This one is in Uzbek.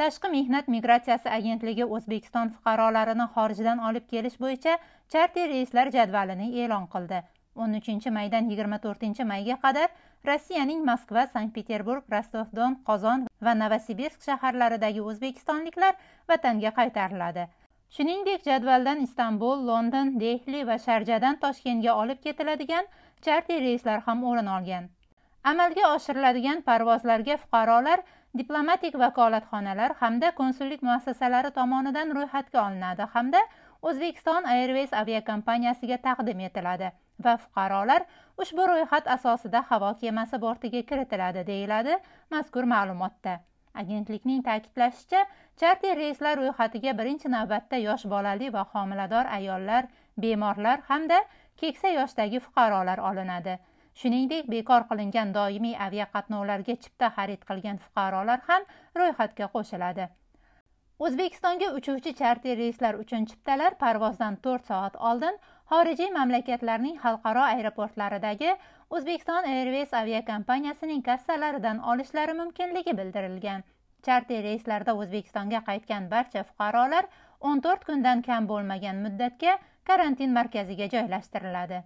tashqi mehnat migratsiyasi agentligi o'zbekiston fuqarolarini xorijdan olib kelish bo'yicha charter reyslar jadvalini e'lon qildi 13 maydan 24 mayga qadar rossiyaning moskva sankt peterburg rostov don qozon va novosibirsk shaharlaridagi o'zbekistonliklar vatanga qaytariladi shuningdek jadvaldan istanbul london dehli va sharjadan toshkentga olib ketiladigan charter reyslar ham o'rin olgan amalga oshiriladigan parvozlarga fuqarolar diplomatik vakolatxonalar hamda konsullik muassasalari tomonidan ro'yxatga olinadi hamda o'zbekiston airways aviakompaniyasiga taqdim etiladi va fuqarolar ushbu ro'yxat asosida havo kemasi bortiga kiritiladi deyiladi mazkur ma'lumotda agentlikning ta'kidlashicha charter reyslar ro'yxatiga birinchi navbatda yosh bolali va homilador ayollar bemorlar hamda keksa yoshdagi fuqarolar olinadi shuningdek bekor qilingan doimiy aviaqatnovlarga chipta xarid qilgan fuqarolar ham ro'yxatga qo'shiladi o'zbekistonga uchuvchi charter reyslar uchun chiptalar parvozdan 4 soat oldin xorijiy mamlakatlarning xalqaro aeroportlaridagi o'zbekiston airways aviakompaniyasining kassalaridan olishlari mumkinligi bildirilgan charter reyslarda o'zbekistonga qaytgan barcha fuqarolar 14 kundan kam bo'lmagan muddatga karantin markaziga joylashtiriladi